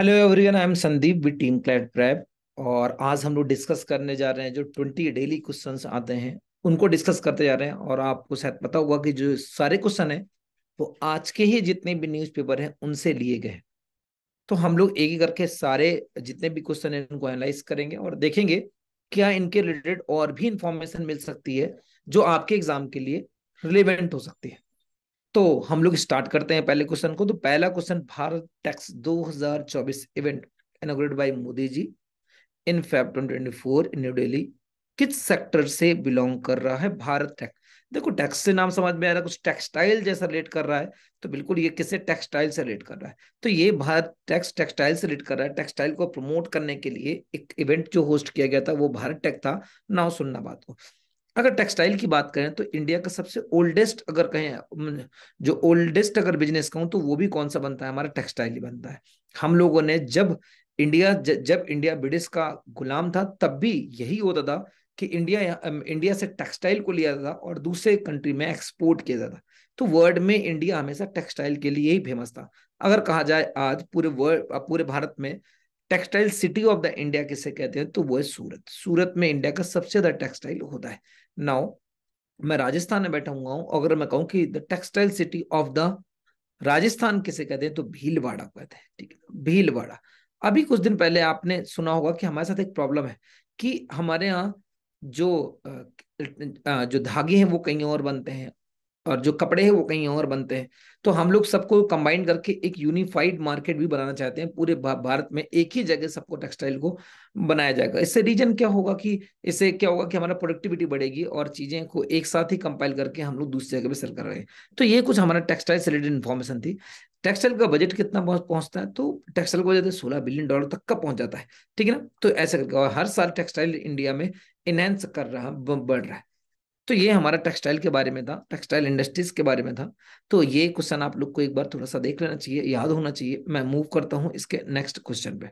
hello everyone I am Sandeep with team CLAT prep और आज हम लोग डिस्कस करने जा रहे हैं जो ट्वेंटी डेली क्वेश्चन आते हैं उनको डिस्कस करते जा रहे हैं और आपको शायद पता होगा कि जो सारे क्वेश्चन हैं वो आज के ही जितने भी न्यूज़पेपर हैं उनसे लिए गए हैं तो हम लोग एक ही करके सारे जितने भी क्वेश्चन हैं उनको एनालाइज करेंगे और देखेंगे क्या इनके रिलेटेड और भी इंफॉर्मेशन मिल सकती है जो आपके एग्जाम के लिए रिलेवेंट हो सकती है तो हम लोग स्टार्ट करते हैं पहले क्वेश्चन को तो पहला question Bharat Tex 2024 event inaugurated by Modi ji in Feb 2024 New Delhi किस सेक्टर से बिलोंग कर रहा है भारत टैक्स देखो टैक्स से नाम समझ में आ रहा है कुछ टेक्सटाइल जैसा रिलेट कर रहा है तो बिल्कुल ये किससे टेक्सटाइल से रिलेट कर रहा है तो ये भारत टैक्स टेक्सटाइल से रिलेट कर रहा है टेक्सटाइल को प्रमोट करने के लिए एक इवेंट जो होस्ट किया गया था वो भारत टेक था ना सुनना बात को अगर टेक्सटाइल की बात करें तो इंडिया का सबसे ओल्डेस्ट अगर कहें जो ओल्डेस्ट अगर बिजनेस कहूँ तो वो भी कौन सा बनता है हमारा टेक्सटाइल ही बनता है हम लोगों ने जब इंडिया ज, जब इंडिया ब्रिटिश का गुलाम था तब भी यही होता था कि इंडिया इंडिया से टेक्सटाइल को लिया था और दूसरे कंट्री में एक्सपोर्ट किया जाता तो वर्ल्ड में इंडिया हमेशा टेक्सटाइल के लिए ही फेमस था अगर कहा जाए आज पूरे वर्ल्ड पूरे भारत में textile city of the India किसे कहते हैं तो वो है सूरत सूरत में इंडिया का सबसे ज्यादा टेक्सटाइल होता है नाउ मैं राजस्थान में बैठा हुआ हूँ अगर मैं कहूँ कि the textile city of the Rajasthan किसे कहते हैं तो भीलवाड़ा कहते हैं ठीक है भीलवाड़ा अभी कुछ दिन पहले आपने सुना होगा कि हमारे साथ एक प्रॉब्लम है कि हमारे यहाँ जो जो धागे हैं वो कहीं और बनते हैं और जो कपड़े हैं वो कहीं और बनते हैं तो हम लोग सबको कंबाइन करके एक यूनिफाइड मार्केट भी बनाना चाहते हैं पूरे भारत में एक ही जगह सबको टेक्सटाइल को बनाया जाएगा इससे रीजन क्या होगा कि इससे क्या होगा कि हमारा प्रोडक्टिविटी बढ़ेगी और चीज़ें को एक साथ ही कंपाइल करके हम लोग दूसरी जगह पर सेल कर रहे हैं तो ये कुछ हमारा टेक्सटाइल से रिलेटेड इन्फॉर्मेशन थी टेक्सटाइल का बजट कितना बहुत पहुंचता है तो टेक्सटाइल का बजट सोलह बिलियन डॉलर तक का पहुंच जाता है ठीक है ना तो ऐसा करके और हर साल टेक्सटाइल इंडिया में इनहेंस कर रहा बढ़ रहा है तो ये हमारा टेक्सटाइल के बारे में था टेक्सटाइल इंडस्ट्रीज के बारे में था तो ये क्वेश्चन आप लोग को एक बार थोड़ा सा देख लेना चाहिए याद होना चाहिए मैं मूव करता हूँ इसके नेक्स्ट क्वेश्चन पे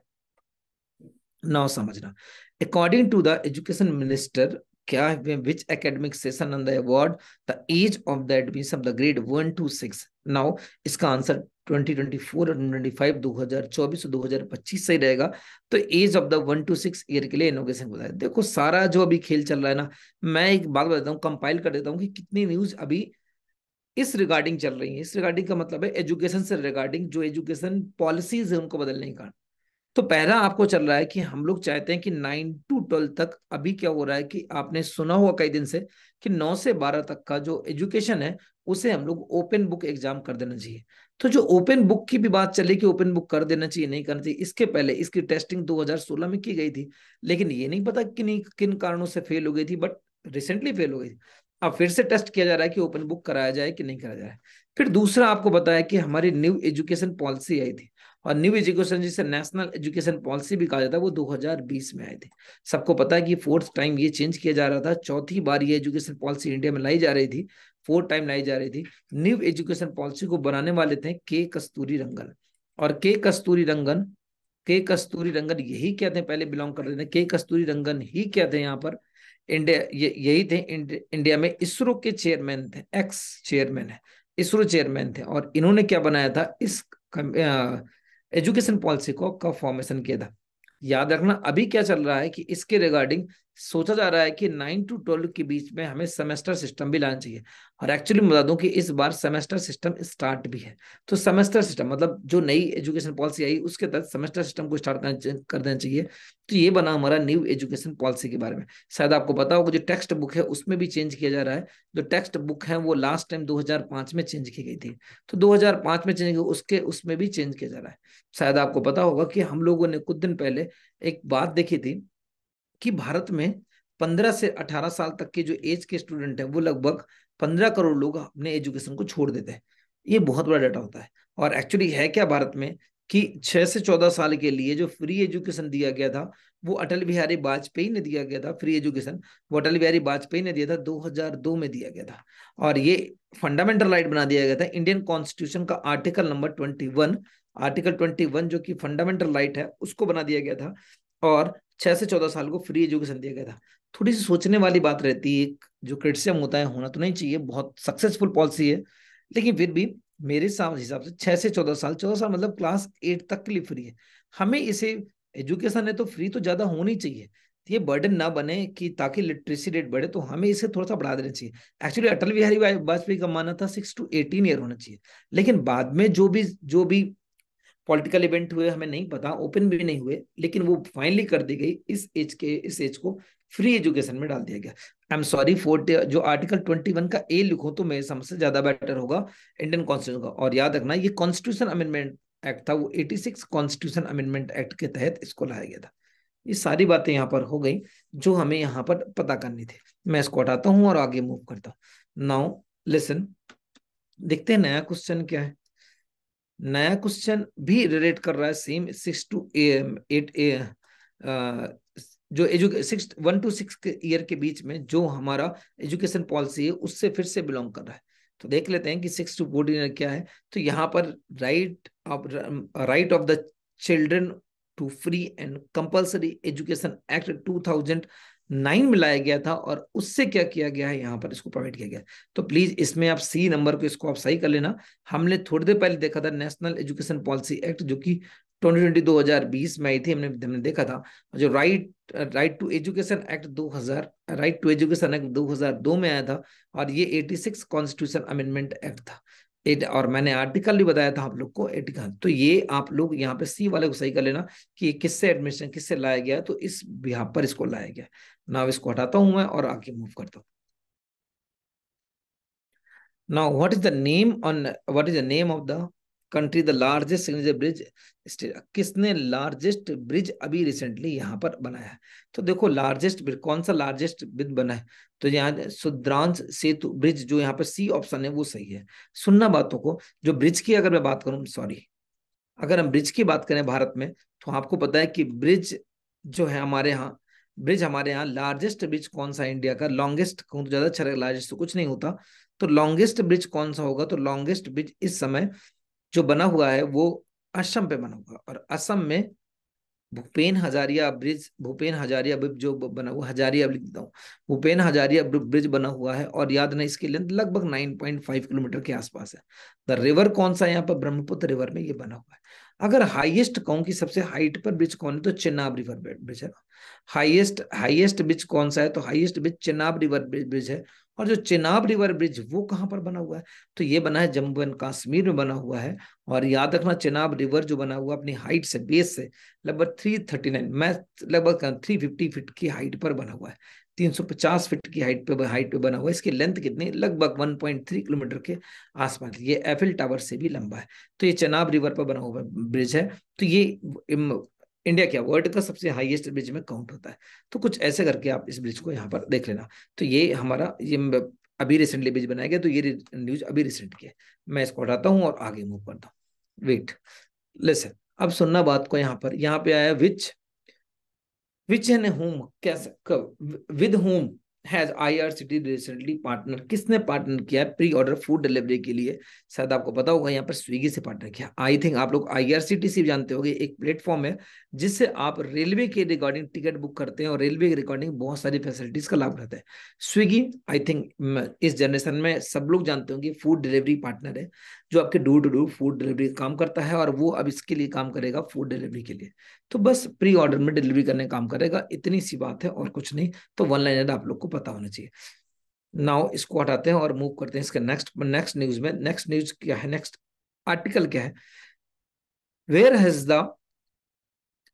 नाउ समझना according to the education minister क्या in which academic session and award the age of the admission of the grade 1 to 6 now iska 2024 और 2025 2024 2025 रहेगा तो age of the one to six year के लिए inauguration बताया देखो सारा जो अभी खेल चल रहा है ना मैं एक बात बताता हूँ कंपाइल कर देता हूँ कि कितनी न्यूज अभी इस रिगार्डिंग चल रही है इस रिगार्डिंग का मतलब है एजुकेशन से रिगार्डिंग जो एजुकेशन पॉलिसीज है उनको बदलने का तो पहला आपको चल रहा है कि हम लोग चाहते हैं कि नाइन टू ट्वेल्व तक अभी क्या हो रहा है कि आपने सुना हुआ कई दिन से कि नौ से बारह तक का जो एजुकेशन है उसे हम लोग ओपन बुक एग्जाम कर देना चाहिए तो जो ओपन बुक की भी बात चली कि ओपन बुक कर देना चाहिए नहीं करना चाहिए इसके पहले इसकी टेस्टिंग 2016 में की गई थी लेकिन ये नहीं पता किन किन कारणों से फेल हो गई थी बट रिसेंटली फेल हो गई थी अब फिर से टेस्ट किया जा रहा है कि ओपन बुक कराया जाए कि नहीं कराया जाए फिर दूसरा आपको बताया कि हमारी न्यू एजुकेशन पॉलिसी आई थी और न्यू एजुकेशन जिसे नेशनल एजुकेशन पॉलिसी भी कहा जाता है वो 2020 में आए थे सबको पता है कि फोर्थ टाइम ये चेंज किया जा रहा था चौथी बार ये एजुकेशन पॉलिसी इंडिया में लाई जा रही थी फोर्थ टाइम लाई जा रही थी न्यू एजुकेशन पॉलिसी को बनाने वाले थे के कस्तूरी रंगन और के कस्तूरी रंगन के कस्तूरी रंगन यही क्या थे पहले बिलोंग कर रहे थे के कस्तूरी रंगन ही क्या थे यहाँ पर इंडिया यही थे इंडिया में इसरो के चेयरमैन थे एक्स चेयरमैन है इसरो चेयरमैन थे और इन्होंने क्या बनाया था इस एजुकेशन पॉलिसी को कब फॉर्मेशन किया था याद रखना अभी क्या चल रहा है कि इसके रिगार्डिंग सोचा जा रहा है कि नाइन टू ट्वेल्व के बीच में हमें सेमेस्टर सिस्टम भी लाना चाहिए और एक्चुअली बता दूं कि इस बार सेमेस्टर सिस्टम स्टार्ट भी है तो सेमेस्टर सिस्टम मतलब जो नई एजुकेशन पॉलिसी आई उसके तहत सेमेस्टर सिस्टम को स्टार्ट कर देना चाहिए तो ये बना हमारा न्यू एजुकेशन पॉलिसी के बारे में शायद आपको बताओ कि जो टेक्स्ट बुक है उसमें भी चेंज किया जा रहा है जो टेक्स्ट बुक है वो लास्ट टाइम 2005 में चेंज की गई थी तो 2005 में चेंज उसके उसमें भी चेंज किया जा रहा है शायद आपको पता होगा कि हम लोगों ने कुछ दिन पहले एक बात देखी थी कि भारत में 15 से 18 साल तक के जो एज के स्टूडेंट है वो लगभग 15 करोड़ लोग अपने एजुकेशन को छोड़ देते हैं ये बहुत बड़ा डाटा होता है और एक्चुअली है क्या भारत में कि छह से चौदह साल के लिए जो फ्री एजुकेशन दिया गया था वो अटल बिहारी वाजपेयी ने दिया गया था फ्री एजुकेशन वो अटल बिहारी वाजपेयी ने दिया था 2002 में दिया गया था और ये फंडामेंटल राइट बना दिया गया था इंडियन कॉन्स्टिट्यूशन का आर्टिकल नंबर 21 आर्टिकल 21 जो कि फंडामेंटल राइट है उसको बना दिया गया था और छह से चौदह साल को फ्री एजुकेशन दिया गया था थोड़ी सी सोचने वाली बात रहती है जो क्रिटिसम होता है होना तो नहीं चाहिए बहुत सक्सेसफुल पॉलिसी है लेकिन फिर भी मेरे हिसाब से छह से चौदह साल चौदह साल मतलब क्लास एट तक के लिए फ्री है हमें इसे एजुकेशन है तो फ्री तो ज्यादा होनी चाहिए ये बर्डन ना बने कि ताकि लिटरेसी रेट बढ़े तो हमें इसे थोड़ा सा बढ़ा देना चाहिए एक्चुअली अटल बिहारी वाजपेयी का मानना था सिक्स टू एटीन ईयर होना चाहिए लेकिन बाद में जो भी जो भी पॉलिटिकल इवेंट हुए हमें नहीं पता ओपन भी नहीं हुए लेकिन वो फाइनली कर दी गई इस एज के इस एज को फ्री एजुकेशन में डाल दिया गया आई एम सॉरी फोर जो आर्टिकल ट्वेंटी वन का ए लिखो तो मेरे समझ से ज्यादा बेटर होगा इंडियन कॉन्स्टिट्यूशन का और याद रखना ये कॉन्स्टिट्यूशन अमेंडमेंट एक्ट था वो eighty six constitution amendment act के तहत इसको लाया गया था ये सारी बातें यहाँ पर हो गई जो हमें यहाँ पर पता करनी थी मैं इसको हटाता हूँ और आगे मूव करता हूँ नाउ लिसन देखते हैं नया क्वेश्चन क्या है नया क्वेश्चन भी रिलेट कर रहा है same six to eight A जो education one to six year के बीच में जो हमारा एजुकेशन पॉलिसी है उससे फिर से बिलोंग कर रहा है तो देख लेते हैं कि सिक्स टू फोर्टीन ईयर क्या है तो यहाँ पर right of right of the children to free and compulsory education act two thousand nine में लाया गया था और उससे क्या किया गया है यहाँ पर इसको प्रोवाइड किया गया तो प्लीज इसमें आप सी नंबर को इसको आप सही कर लेना हमने थोड़ी देर पहले देखा था नेशनल एजुकेशन पॉलिसी एक्ट जो कि 2020 2020 में आई थी हमने हमने देखा था जो right right to education act 2000 right to education act 2002 में आया था और ये 86 कॉन्स्टिट्यूशन अमेंडमेंट एक्ट था और मैंने आर्टिकल भी बताया था आप लोग को एटिकल तो ये आप लोग यहाँ पे सी वाले को सही कर लेना कि किससे एडमिशन किससे लाया गया तो इस यहाँ पर इसको लाया गया नाव इसको हटाता हूं मैं और आगे मूव करता हूं now what is the name on what is the name of the country the largest signature bridge किसने लार्जेस्ट ब्रिज अभी रिसेंटली यहाँ पर बनाया है तो देखो लार्जेस्ट ब्रिज कौन सा लार्जेस्ट ब्रिज बना है तो यहाँ सुद्रांश सेतु ब्रिज जो यहाँ पर सी ऑप्शन है वो सही है सुनना बातों को जो ब्रिज की अगर मैं बात करूँ सॉरी अगर हम ब्रिज की बात करें भारत में तो आपको पता है कि ब्रिज जो है हमारे यहाँ ब्रिज हमारे यहाँ लार्जेस्ट ब्रिज कौन सा इंडिया का लॉन्गेस्ट कहूँ तो ज्यादा अच्छा लार्जेस्ट तो कुछ नहीं होता तो लॉन्गेस्ट ब्रिज कौन सा होगा तो लॉन्गेस्ट ब्रिज इस समय जो बना हुआ है वो असम पे बना हुआ और असम में भूपेन हजारिया ब्रिज भूपेन हजारिया ब्रिज जो बना हुआ हजारिया लिख देता हूँ भूपेन हजारिया ब्रिज बना हुआ है और याद ना इसकी लेंथ लगभग 9.5 किलोमीटर के आसपास है द रिवर कौन सा यहाँ पर ब्रह्मपुत्र रिवर में ये बना हुआ है अगर हाईएस्ट कहूँ की सबसे हाइट पर ब्रिज कौन है तो चेनाब रिवर ब्रिज है हाईएस्ट हाईएस्ट ब्रिज कौन सा है तो highest bridge Chenab river bridge है और जो चेनाब रिवर ब्रिज वो कहाँ पर बना हुआ है तो ये बना है जम्मू एंड कश्मीर में बना हुआ है और याद रखना चेनाब रिवर जो बना हुआ अपनी हाइट से बेस से लगभग थ्री थर्टी नाइन मैं लगभग थ्री फिफ्टी फिट की हाइट पर बना हुआ है तीन सौ पचास फीट की हाइट पे हाइट पे बना हुआ है इसकी लेंथ कितनी लगभग वन पॉइंट थ्री किलोमीटर के आसपास ये एफिल टावर से भी लंबा है तो ये चनाब रिवर पर बना हुआ ब्रिज है तो ये इंडिया क्या वर्ल्ड का सबसे हाईएस्ट ब्रिज में काउंट होता है तो कुछ ऐसे करके आप इस ब्रिज को यहाँ पर देख लेना तो ये हमारा ये अभी रिसेंटली ब्रिज बनाया गया तो ये न्यूज अभी रिसेंट की है मैं इसको हटाता हूँ और आगे मूव करता हूँ वेट लेसन अब सुनना बात को यहाँ पर यहाँ पे आया विच विच एन होम कैसे with whom has IRCTC recently partner किसने पार्टनर किया है प्री ऑर्डर फूड डिलीवरी के लिए शायद आपको पता होगा यहाँ पर स्विगी से पार्टनर किया आई थिंक आप लोग टी सी जानते होंगे एक प्लेटफॉर्म है जिससे आप रेलवे के रिगार्डिंग टिकट बुक करते हैं और रेलवे के रिगार्डिंग बहुत सारी फैसिलिटीज का लाभ रहता है स्विगी आई थिंक इस जनरेशन में सब लोग जानते होंगे फूड डिलीवरी पार्टनर है जो आपके door to door food delivery काम करता है और वो अब इसके लिए काम करेगा फूड डिलीवरी के लिए तो बस प्री ऑर्डर में डिलीवरी करने काम करेगा इतनी सी बात है और कुछ नहीं तो वन लाइन आप लोग को पता होना चाहिए नाउ इसको हटाते हैं और मूव करते हैं इसके नेक्स्ट नेक्स्ट न्यूज में नेक्स्ट न्यूज क्या है नेक्स्ट आर्टिकल क्या है where has the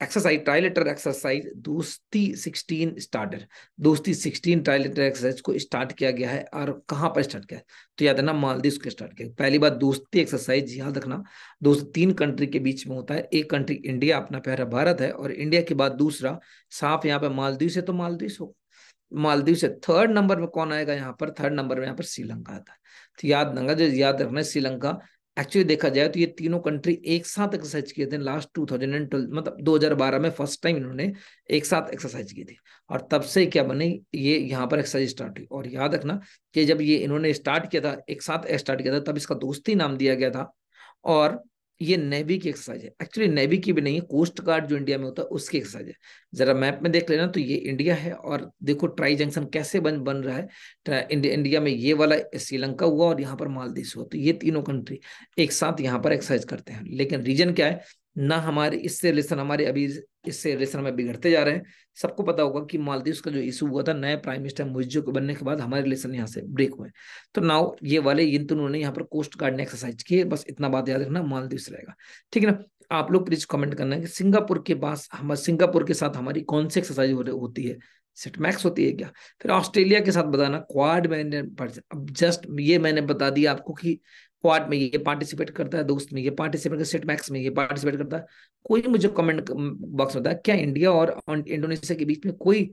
exercise trilateral exercise Dosti sixteen starter Dosti sixteen trilateral exercise को स्टार्ट किया गया है और कहाँ पर स्टार्ट किया है तो याद है ना मालदीव को स्टार्ट किया पहली बार दोस्ती एक्सरसाइज याद रखना दोस्त तीन कंट्री के बीच में होता है एक कंट्री इंडिया अपना प्यारा भारत है और इंडिया के बाद दूसरा साफ यहाँ पे मालदीव तो से तो मालदीव हो मालदीव से थर्ड नंबर में कौन आएगा यहाँ पर थर्ड नंबर में यहाँ पर श्रीलंका आता है तो याद रखना जो याद रखना श्रीलंका एक्चुअली देखा जाए तो ये तीनों कंट्री एक साथ एक्सरसाइज किए थे last two thousand and twelve मतलब दो हजार बारह में फर्स्ट टाइम इन्होंने एक साथ एक्सरसाइज की थी और तब से क्या बने ये यहाँ पर एक्सरसाइज स्टार्ट हुई और याद रखना कि जब ये इन्होंने स्टार्ट किया था एक साथ स्टार्ट किया था तब इसका दोस्ती नाम दिया गया था और ये नेवी की एक्सरसाइज है एक्चुअली नेवी की भी नहीं है कोस्ट गार्ड जो इंडिया में होता है उसकी एक्सरसाइज है जरा मैप में देख लेना तो ये इंडिया है और देखो ट्राई जंक्शन कैसे बन बन रहा है इंडिया में ये वाला श्रीलंका हुआ और यहाँ पर मालदीव हुआ तो ये तीनों कंट्री एक साथ यहाँ पर एक्सरसाइज करते हैं लेकिन रीजन क्या है ना हमारे इससे रिलेशन हमारे अभी इससे रिलेशन में बिगड़ते जा रहे हैं सबको पता होगा कि मालदीव का जो इशू हुआ था नए प्राइम मिनिस्टर मुइजो के बनने के बाद हमारे रिलेशन यहाँ से ब्रेक हुए तो नाउ ये वाले इन तो उन्होंने यहाँ पर कोस्ट गार्ड ने एक्सरसाइज किए बस इतना बात याद रखना मालदीव रहेगा ठीक है ना आप लोग प्लीज कमेंट करना कि सिंगापुर के पास हम सिंगापुर के साथ हमारी कौन सी एक्सरसाइज हो, होती है सेट मैक्स होती है क्या फिर ऑस्ट्रेलिया के साथ बताना क्वाड मैंने अब जस्ट ये मैंने बता दिया आपको कि क्वाड में ये पार्टिसिपेट करता है दोस्त में ये पार्टिसिपेट करता सेट मैक्स में ये पार्टिसिपेट करता है कोई मुझे कमेंट बॉक्स में बताया क्या इंडिया और इंडोनेशिया अं-, के बीच में कोई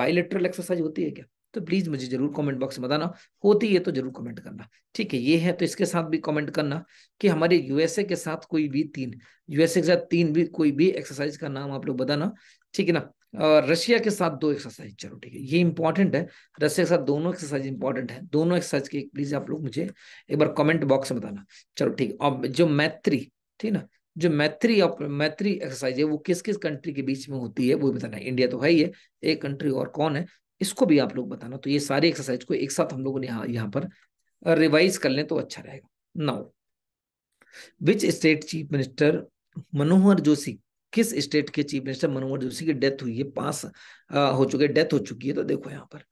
बायोलेटरल एक्सरसाइज होती है क्या तो प्लीज मुझे जरूर कमेंट बॉक्स में बताना होती है तो जरूर कमेंट करना ठीक है ये है तो इसके साथ भी कमेंट करना कि हमारे यूएसए के साथ कोई भी तीन यूएसए के साथ तीन भी कोई भी एक्सरसाइज का नाम आप लोग बताना ठीक है ना रशिया के साथ दो एक्सरसाइज चलो ठीक है ये इंपॉर्टेंट है रशिया के साथ दोनों एक्सरसाइज इंपॉर्टेंट है दोनों एक्सरसाइज के प्लीज आप लोग मुझे एक बार कमेंट बॉक्स में बताना चलो ठीक है अब जो मैत्री ठीक ना जो मैत्री मैत्री एक्सरसाइज है वो किस किस कंट्री के बीच में होती है वो भी बताना इंडिया तो है ही है एक कंट्री और कौन है इसको भी आप लोग बताना तो ये सारी एक्सरसाइज को एक साथ हम लोगों ने यहाँ यहाँ पर रिवाइज कर लें तो अच्छा रहेगा now which state chief minister Manohar Joshi किस स्टेट के चीफ मिनिस्टर मनमोहन जोशी की डेथ हुई है पास हो चुके डेथ हो चुकी है तो देखो यहाँ पर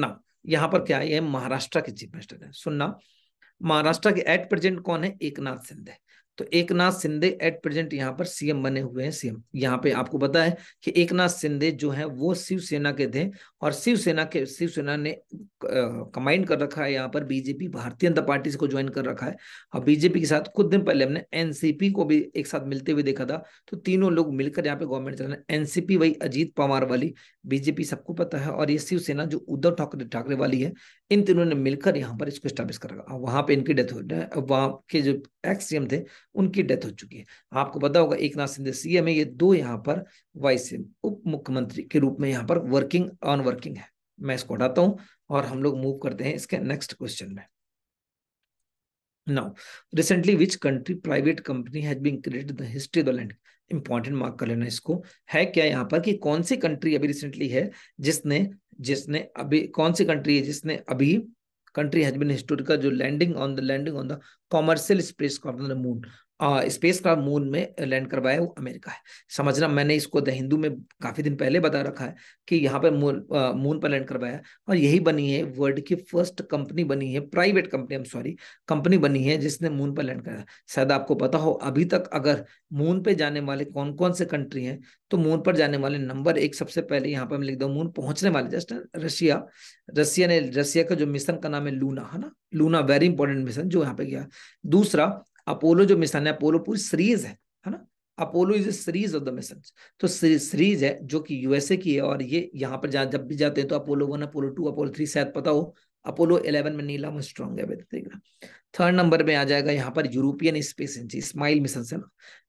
ना यहाँ पर क्या है महाराष्ट्र के चीफ मिनिस्टर है सुनना महाराष्ट्र के एट प्रेजेंट कौन है एक नाथ शिंदे तो एक नाथ सिंधे एट प्रेजेंट यहाँ पर सीएम बने हुए हैं सीएम यहाँ पे आपको पता है कि एक नाथ सिंधे जो है वो शिवसेना के थे और शिवसेना के शिवसेना ने कमाइंड कर रखा है यहाँ पर बीजेपी भारतीय जनता पार्टी को ज्वाइन कर रखा है और बीजेपी के साथ कुछ दिन पहले हमने एनसीपी को भी एक साथ मिलते हुए देखा था तो तीनों लोग मिलकर यहाँ पे गवर्नमेंट चलाना एनसीपी वही अजीत पवार वाली बीजेपी सबको पता है और ये शिवसेना जो उद्धव ठाकरे ठाकरे वाली है इन तीनों ने मिलकर यहाँ पर इसको स्टैब्लिश रखा वहां पे इनकी डेथ हो वहाँ के जो एक्स सीएम थे उनकी डेथ हो चुकी है आपको पता होगा एक नाथ सिंधे सीएम है ये दो यहाँ पर वाइस सीएम उप मुख्यमंत्री के रूप में यहाँ पर वर्किंग ऑन वर्किंग है मैं इसको हटाता हूँ और हम लोग मूव करते हैं इसके नेक्स्ट क्वेश्चन में now recently which country private company has been created the history of the land important mark कर लेना इसको है क्या यहाँ पर कि कौन सी कंट्री अभी रिसेंटली है जिसने जिसने अभी कौन सी कंट्री है जिसने अभी कंट्री हैज बिन हिस्टोरिकल जो landing on the landing on the commercial space craft on the moon space का मून में लैंड करवाया वो अमेरिका है समझना मैंने इसको द हिंदू में काफी दिन पहले बता रखा है कि यहाँ पर मून मून पर लैंड करवाया और यही बनी है वर्ल्ड की फर्स्ट कंपनी बनी है प्राइवेट कंपनी सॉरी कंपनी बनी है जिसने मून पर लैंड कराया शायद आपको पता हो अभी तक अगर मून पे जाने वाले कौन कौन से कंट्री हैं तो मून पर जाने वाले नंबर एक सबसे पहले यहाँ पे हम लिख दो मून पहुंचने वाले जस्ट रशिया रशिया ने रशिया का जो मिशन का नाम है लूना है ना लूना वेरी इंपॉर्टेंट मिशन जो यहाँ पे गया दूसरा अपोलो जो मिशन है अपोलो पूरी सीरीज है है ना Apollo is series of the mission तो सीरीज है जो कि यूएसए की है और ये यहाँ पर जब भी जाते हैं तो Apollo one Apollo two Apollo three शायद पता हो अपोलो इलेवन में नीला नीलम स्ट्रॉन्ग है थर्ड नंबर में आ जाएगा यहाँ पर European space agency smile mission से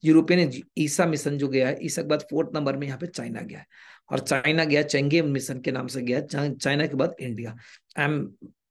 यूरोपियन ईसा मिशन जो गया है ईसा के बाद फोर्थ नंबर में यहाँ पे चाइना गया है और चाइना गया चेंगे मिशन के नाम से गया चाइना के बाद India I am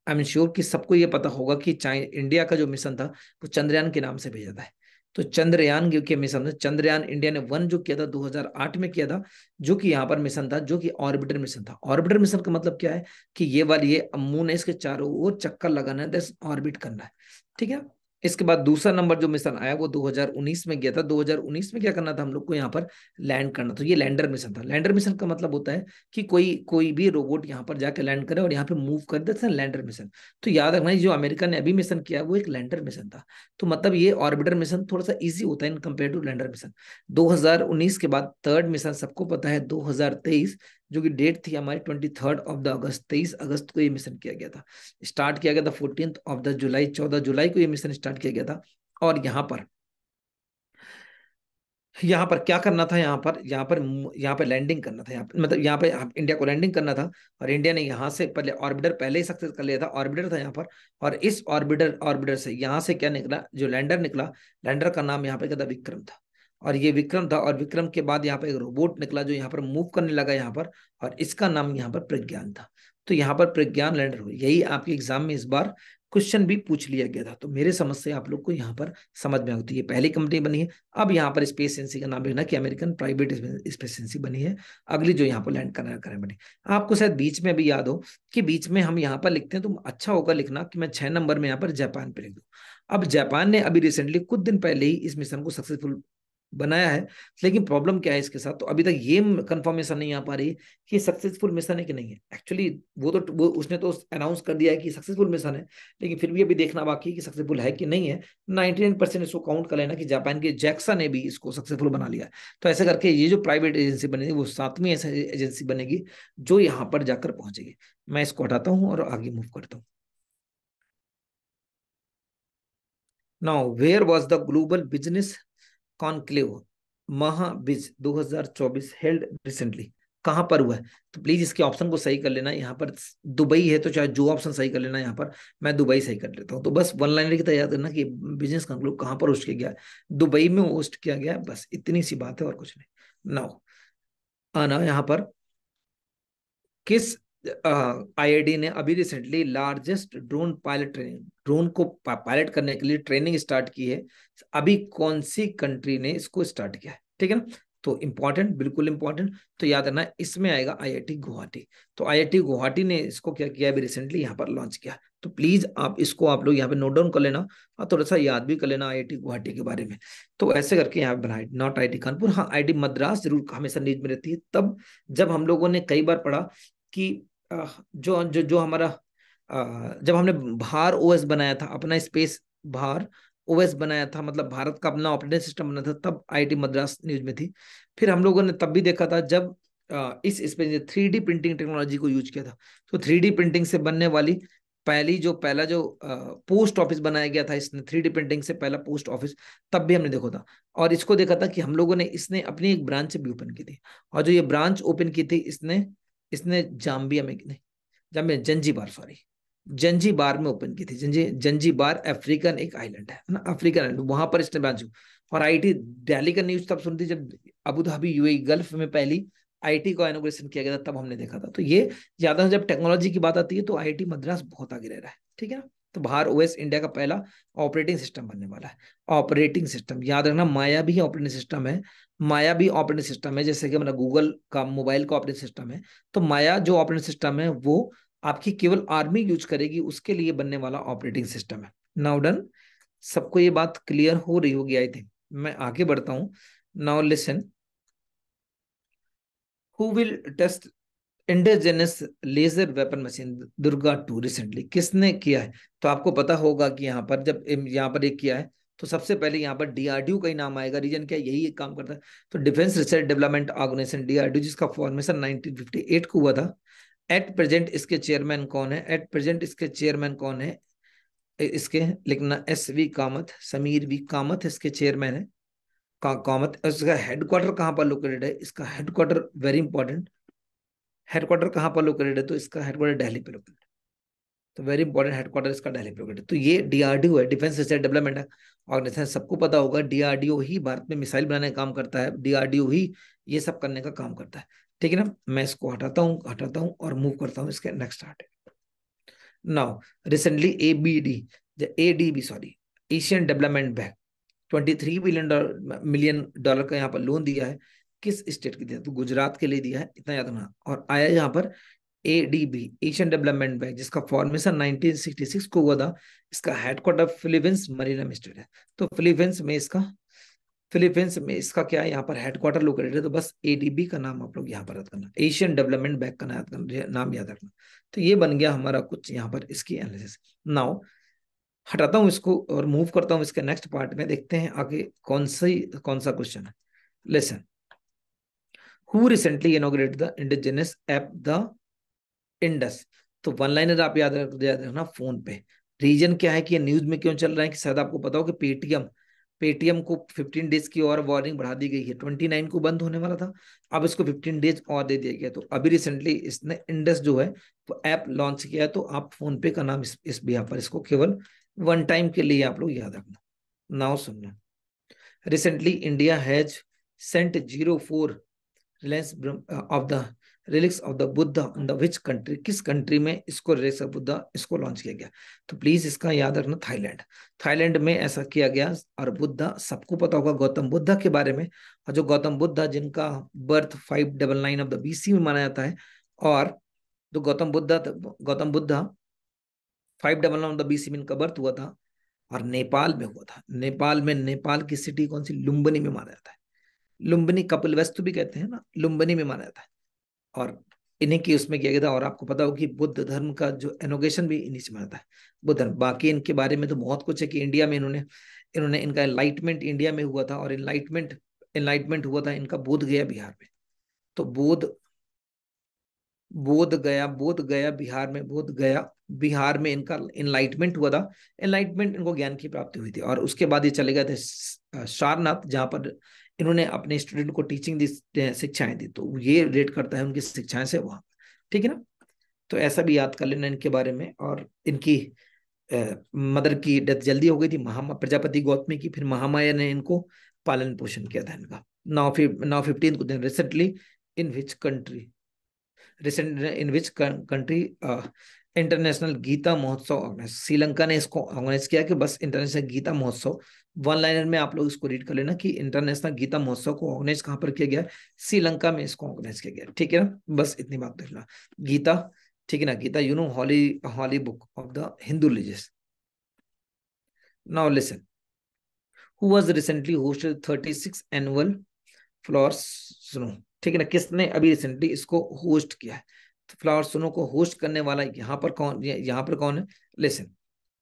I am sure कि सबको ये पता होगा कि इंडिया का जो मिशन था वो चंद्रयान के नाम से भेजा था तो चंद्रयान के मिशन चंद्रयान इंडिया ने वन जो किया था 2008 में किया था जो कि यहाँ पर मिशन था जो कि ऑर्बिटर मिशन था ऑर्बिटर मिशन का मतलब क्या है कि ये वाली ये अमून है इसके चारों ओर चक्कर लगाना है ऑर्बिट करना है ठीक है इसके बाद दूसरा नंबर जो मिशन आया वो 2019 में गया था 2019 में क्या करना था हम लोग को यहाँ पर लैंड करना था तो ये लैंडर मिशन था लैंडर मिशन का मतलब होता है कि कोई कोई भी रोबोट यहाँ पर जाकर लैंड करे और यहाँ पे मूव कर देते लैंडर मिशन तो याद रखना जो अमेरिका ने अभी मिशन किया वो एक लैंडर मिशन था तो मतलब ये ऑर्बिटर मिशन थोड़ा सा ईजी होता है in compare to lander mission दो के बाद थर्ड मिशन सबको पता है दो जो कि डेट थी हमारी twenty third of the August तेईस अगस्त को ये मिशन किया गया था स्टार्ट किया गया था फोर्टीन ऑफ द जुलाई चौदह जुलाई को ये मिशन स्टार्ट किया गया था और यहाँ पर यहाँ पर क्या करना था यहाँ पर यहाँ पर यहाँ पर लैंडिंग करना था यहाँ मतलब यहाँ पे इंडिया को लैंडिंग करना था और इंडिया ने यहाँ से पहले ऑर्बिटर पहले ही सक्सेस कर लिया था ऑर्बिटर था यहाँ पर और इस ऑर्बिटर ऑर्बिटर से यहाँ से क्या निकला जो लैंडर निकला लैंडर का नाम यहाँ पे क्या था विक्रम था और ये विक्रम था और विक्रम के बाद यहाँ पर एक रोबोट निकला जो यहाँ पर मूव करने लगा यहाँ पर और इसका नाम यहाँ पर प्रज्ञान था तो यहाँ पर प्रज्ञान लैंडर हो यही आपके एग्जाम में इस बार क्वेश्चन भी पूछ लिया गया था तो मेरे समझ से आप लोग को यहाँ पर समझ में आती है पहली कंपनी बनी है अब यहाँ पर स्पेस एजेंसी का नाम ना कि अमेरिकन प्राइवेट स्पेस एजेंसी बनी है अगली जो यहाँ पर लैंड करना करें बनी आपको शायद बीच में भी याद हो कि बीच में हम यहाँ पर लिखते हैं तो अच्छा होगा लिखना कि मैं छह नंबर में यहाँ पर जापान पर लिख दू अब जापान ने अभी रिसेंटली कुछ दिन पहले ही इस मिशन को सक्सेसफुल बनाया है लेकिन प्रॉब्लम क्या है इसके साथ तो अभी तक ये कंफर्मेशन नहीं आ पा रही कि सक्सेसफुल मिशन है कि नहीं है एक्चुअली वो तो वो उसने तो अनाउंस कर दिया है कि सक्सेसफुल मिशन है लेकिन फिर भी अभी देखना बाकी कि सक्सेसफुल है कि नहीं है नाइनटी नाइन परसेंट इसको काउंट कर लेना कि जापान के जैक्सा ने भी इसको सक्सेसफुल बना लिया तो ऐसे करके ये जो प्राइवेट एजेंसी बनेगी वो सातवीं ऐसी एजेंसी बनेगी जो यहाँ पर जाकर पहुंचेगी मैं इसको हटाता हूँ और आगे मूव करता हूँ now where was the global business conclave Mahabiz 2024 held recently कहां पर हुआ है तो प्लीज इसके ऑप्शन को सही कर लेना यहाँ पर दुबई है तो चाहे जो ऑप्शन सही कर लेना यहाँ पर मैं दुबई सही कर लेता हूँ तो बस वन लाइनर की तैयार करना कि बिजनेस कंक्लूड कहाँ पर होस्ट किया गया दुबई में होस्ट किया गया बस इतनी सी बात है और कुछ नहीं नाउ आना यहाँ पर किस आईआईडी ने अभी recently largest drone pilot training drone को पायलट करने के लिए ट्रेनिंग स्टार्ट की है अभी कौन सी कंट्री ने इसको स्टार्ट किया है ठीक है ना तो इम्पॉर्टेंट बिल्कुल इंपॉर्टेंट तो याद रखना इसमें आएगा आईआईटी गुवाहाटी तो आईआईटी गुवाहाटी ने इसको क्या किया अभी रिसेंटली यहाँ पर लॉन्च किया तो प्लीज आप इसको आप लोग यहाँ पे नोट डाउन कर लेना और थोड़ा सा याद भी कर लेना आईआईटी गुवाहाटी के बारे में तो ऐसे करके यहाँ पे बना नॉट आई कानपुर हाँ आई मद्रास जरूर हमेशा नीज में रहती है तब जब हम लोगों ने कई बार पढ़ा कि जो जो जो हमारा जब हमने भार ओएस बनाया था अपना स्पेस भार ओएस बनाया था मतलब भारत का अपना ऑपरेटिंग सिस्टम बना था तब आईटी मद्रास न्यूज में थी फिर हम लोगों ने तब भी देखा था जब इस स्पेस ने थ्री प्रिंटिंग टेक्नोलॉजी को यूज किया था तो थ्री प्रिंटिंग से बनने वाली पहली जो पहला जो पोस्ट ऑफिस बनाया गया था इसने थ्री डी प्रिंटिंग से पहला पोस्ट ऑफिस तब भी हमने देखा था और इसको देखा था कि हम लोगों ने इसने अपनी एक ब्रांच भी ओपन की थी और जो ये ब्रांच ओपन की थी इसने इसने जाम्बिया में नहीं जाम्बिया बार सॉरी जंजी बार में ओपन की थी जंजी जंजी बार अफ्रीकन एक आइलैंड है ना अफ्रीकन आइलैंड वहां पर इसने ब्रांच और आईटी दिल्ली का न्यूज तब सुन थी जब अबू धाबी यूएई गल्फ में पहली आईटी का इनोग्रेशन किया गया था तब हमने देखा था तो ये ज्यादा जब टेक्नोलॉजी की बात आती है तो आईटी मद्रास बहुत आगे रह रहा है ठीक है ना तो बाहर ओएस इंडिया का पहला ऑपरेटिंग सिस्टम बनने वाला है ऑपरेटिंग सिस्टम याद रखना माया भी ऑपरेटिंग सिस्टम है माया भी ऑपरेटिंग सिस्टम है जैसे कि मतलब गूगल का मोबाइल का ऑपरेटिंग सिस्टम है तो माया जो ऑपरेटिंग सिस्टम है वो आपकी केवल आर्मी यूज करेगी उसके लिए बनने वाला ऑपरेटिंग सिस्टम है नाउ डन सबको ये बात क्लियर हो रही होगी आई थिंक मैं आगे बढ़ता हूँ now listen who will test indigenous laser weapon machine Durga two recently किसने किया है तो आपको पता होगा कि यहाँ पर जब यहाँ पर एक किया है तो सबसे पहले यहाँ पर डीआरडीओ का ही नाम आएगा रीजन क्या यही एक काम करता है तो defence research development organisation DRDO जिसका फॉर्मेशन 1958 को हुआ था एट प्रेजेंट इसके चेयरमैन कौन है एट प्रेजेंट इसके चेयरमैन कौन है इसके लिखना S V Kamat Samir V Kamat इसके चेयरमैन है कामत इसका हेडक्वार्टर कहाँ पर लोकेटेड है इसका हेडक्वार्टर वेरी इंपॉर्टेंट हेडक्वार्टर कहाँ पर लोकेटेड है तो इसका हेडक्वार्टर डेली पे लोकेटेड तो वेरी इंपॉर्टेंट हेडक्वार्टर इसका डेली पे लोकेटेड तो ये डीआरडीओ है डिफेंस रिसर्च डेवलपमेंट ऑर्गेनाइजेशन सबको पता होगा डीआरडीओ ही भारत में मिसाइल बनाने का काम करता है डीआरडीओ ही ये सब करने का काम करता है ठीक है ना मैं इसको हटाता हूँ हटाता हूँ और मूव करता हूँ इसके next art now recently A B D A D B sorry Asian development bank twenty three billion dollar million dollar का यहाँ पर लोन दिया है किस स्टेट के दिया तो गुजरात के लिए दिया है इतना याद होना और आया यहाँ पर A D B Asian development bank जिसका फॉर्मेशन 1966 को हुआ था इसका हेडक्वार्टर फिलीपींस मरीना में स्टेट है तो फिलीपींस में इसका फिलीपींस में इसका क्या है यहाँ पर हेडक्वार्टर लोकेटेड है तो बस ए डी बी का नाम आप लोग यहाँ पर याद करना एशियन डेवलपमेंट बैंक का याद करना नाम याद रखना तो ये बन गया हमारा कुछ यहाँ पर इसकी एनालिसिस नाउ हटाता हूँ इसको और मूव करता हूँ इसके नेक्स्ट पार्ट में देखते हैं आगे कौन सा कौन सा क्वेश्चन है listen who recently inaugurated the indigenous app the Indus तो वन लाइनर आप याद रख याद रखना फोन पे रीजन क्या है कि ये न्यूज में क्यों चल रहा है कि शायद आपको पता हो कि पेटीएम पेटीएम को 15 डेज की और वार्निंग बढ़ा दी गई है 29 को बंद होने वाला था अब इसको 15 डेज और दे दिया गया तो अभी रिसेंटली इसने इंडस जो है वो ऐप लॉन्च किया है तो आप फोन पे का नाम इस, इस पर इसको केवल वन टाइम के लिए आप लोग याद रखना नाउ सुनना recently India has sent zero four reliance of the relics of the Buddha on the which country किस कंट्री में इसको रिलिक्स ऑफ बुद्ध इसको लॉन्च किया गया तो प्लीज इसका याद रखना थाईलैंड थाईलैंड में ऐसा किया गया और बुद्ध सबको पता होगा गौतम बुद्ध के बारे में और जो गौतम बुद्ध जिनका birth five double nine of the BC में माना जाता है और जो Gautam Buddha Gautam Buddha five double nine of the BC में इनका बर्थ हुआ था और नेपाल में हुआ था नेपाल में नेपाल की सिटी कौन सी लुम्बनी में माना जाता है लुम्बनी कपिल वस्तु भी कहते हैं ना लुम्बनी में माना जाता है और इन्हीं की उसमें किया गया था और आपको पता हो कि बुद्ध धर्म का जो एनोगेशन भी इन्हीं से मानता है बुद्ध धर्म बाकी इनके बारे में तो बहुत कुछ है कि इंडिया में इन्होंने इन्होंने इनका एनलाइटमेंट इंडिया में हुआ था और इनलाइटमेंट एनलाइटमेंट हुआ था इनका बोध गया बिहार में तो बोध बोध गया बोध गया बिहार में बोध गया बिहार में इनका इनलाइटमेंट हुआ था इनलाइटमेंट इनको ज्ञान की प्राप्ति हुई थी और उसके बाद ये चले गए थे सारनाथ जहां पर इन्होंने अपने स्टूडेंट को टीचिंग दी शिक्षाएं दी तो ये रेट करता है उनकी शिक्षाएं से वहां ठीक है ना तो ऐसा भी याद कर लेना इनके बारे में और इनकी मदर की डेथ जल्दी हो गई थी महामा प्रजापति गौतमी की फिर महामाया ने इनको पालन पोषण किया था इनका नाउ नाउ फिफ्टीन को दिन recently in which country recent in which country international Gita Mahotsav Sri Lanka ने इसको ऑर्गेनाइज किया कि बस इंटरनेशनल गीता महोत्सव वन लाइनर में आप लोग इसको रीड कर लेना कि इंटरनेशनल गीता महोत्सव को ऑर्गेनाइज कहाँ पर किया गया श्रीलंका में इसको ऑर्गेनाइज किया गया ठीक है ना बस इतनी बात देख लेना गीता ठीक है ना Gita you know holy holy book of the Hindu religious now listen who was recently hosted 36 annual flowers सुनो ठीक है ना किसने अभी रिसेंटली इसको होस्ट किया है फ्लावर सोनो को होस्ट करने वाला यहाँ पर कौन यहाँ पर कौन है लेसन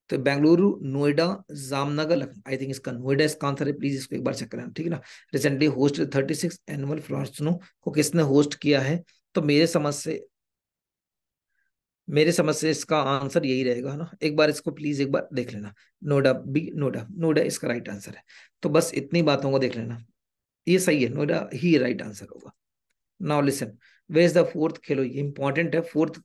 तो बेंगलुरु नोएडा जामनगर लखनऊ आई थिंक इसका नोएडा इसका आंसर है प्लीज इसको एक बार चेक करें ठीक है ना recently host thirty six annual flower show को किसने होस्ट किया है तो मेरे समझ से मेरे समझ से इसका आंसर यही रहेगा ना एक बार इसको प्लीज एक बार देख लेना नोएडा बी नोएडा नोएडा इसका राइट आंसर है तो बस इतनी बातों को देख लेना ये सही है नोएडा ही राइट आंसर होगा now listen is the fourth Khelo ये इंपॉर्टेंट है फोर्थ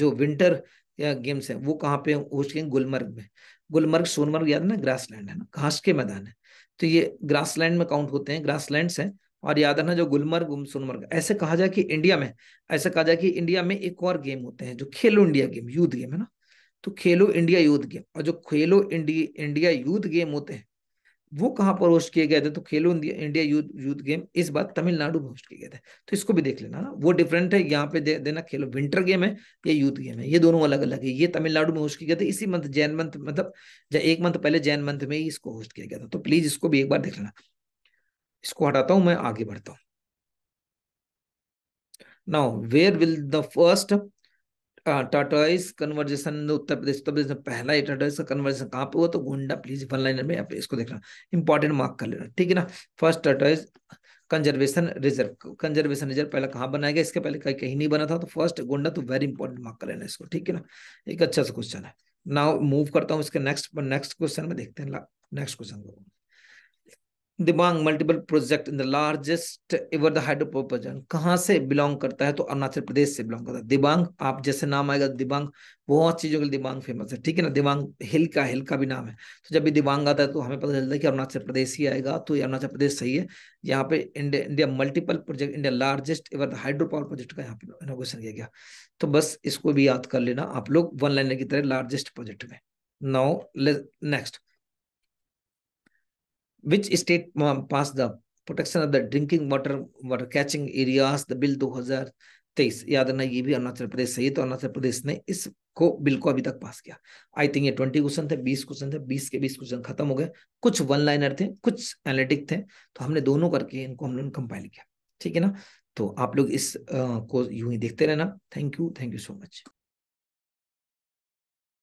जो विंटर या गेम्स है वो कहाँ पे होस्ट करेंगे गुलमर्ग में गुलमर्ग सोनमर्ग याद ना ग्रास लैंड है ना घास के मैदान है तो ये ग्रास लैंड में काउंट होते हैं ग्रास लैंड है और याद रखना जो गुलमर्ग सोनमर्ग ऐसे कहा जाए कि इंडिया में ऐसा कहा जाए कि इंडिया में एक और गेम होते हैं जो खेलो इंडिया गेम यूथ गेम है ना तो खेलो इंडिया यूथ गेम और जो खेलो इंडिया यूथ गेम होते हैं वो कहाँ पर होस्ट किए गए थे तो खेलो इंडिया यूथ यूथ गेम इस बार तमिलनाडु में होस्ट किए गए थे तो इसको भी देख लेना ना वो डिफरेंट है यहाँ पे दे, देना खेलो विंटर गेम है या यूथ गेम है ये दोनों अलग अलग है ये तमिलनाडु में होस्ट किए गए थे इसी मंथ जैन मंथ मतलब एक मंथ पहले जैन मंथ में ही इसको होस्ट किया गया था तो प्लीज इसको भी एक बार देख लेना इसको हटाता हूँ मैं आगे बढ़ता हूँ now where will the first tortoise conversation Uttar Pradesh Uttar Pradesh में पहला ये टाटाइस का कन्वर्जेशन कहाँ पे हुआ तो गोंडा प्लीज वन लाइनर में आप इसको देखना इंपॉर्टेंट मार्क कर लेना ठीक है ना first tortoise conservation reserve conservation reserve पहले कहाँ बनाया गया इसके पहले कहीं कहीं नहीं बना था तो फर्स्ट गोंडा तो वेरी इंपॉर्टेंट मार्क कर लेना इसको ठीक है ना एक अच्छा सा क्वेश्चन है नाउ मूव करता हूँ इसके नेक्स्ट नेक्स्ट क्वेश्चन में देखते हैं नेक्स्ट क्वेश्चन को Dibang multiple project in the largest ever the hydropower project कहाँ से बिलोंग करता है तो अरुणाचल प्रदेश से बिलोंग करता है दिबांग आप जैसे नाम आएगा तो दिबांग बहुत चीजों के लिए दिबांग फेमस है ठीक है ना दिबांग हिल का हिल का भी नाम है तो जब भी दिबांग आता है तो हमें पता चलता है कि अरुणाचल प्रदेश ही आएगा तो ये अरुणाचल प्रदेश सही है यहाँ पे India India multiple project India largest ever the hydro power project का यहाँ पे किया गया तो बस इसको भी याद कर लेना आप लोग वन लाइनर की तरह लार्जेस्ट प्रोजेक्ट में now next which state uh, passed the protection of the drinking water water catching areas the bill 2023 याद रखना ये भी अरुणाचल प्रदेश सही तो अरुणाचल प्रदेश ने इसको बिल को अभी तक पास किया आई थिंक ये ट्वेंटी क्वेश्चन थे बीस क्वेश्चन थे बीस के बीस क्वेश्चन खत्म हो गए कुछ वन लाइनर थे कुछ एनालिटिक थे तो हमने दोनों करके इनको हम लोगों कंपाइल किया ठीक है ना तो आप लोग इस आ, को यूं ही देखते रहना thank you thank you so much